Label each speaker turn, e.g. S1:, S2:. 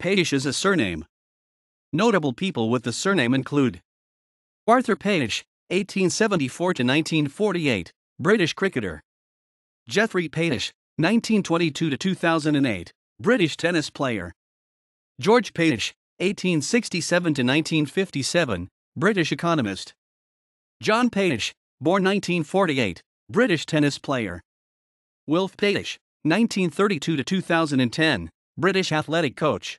S1: Page is a surname. Notable people with the surname include Arthur Page, 1874 to 1948, British cricketer. Geoffrey Page, 1922 to 2008, British tennis player. George Page, 1867 to 1957, British economist. John Page, born 1948, British tennis player. Wilf Page, 1932 to 2010, British athletic coach.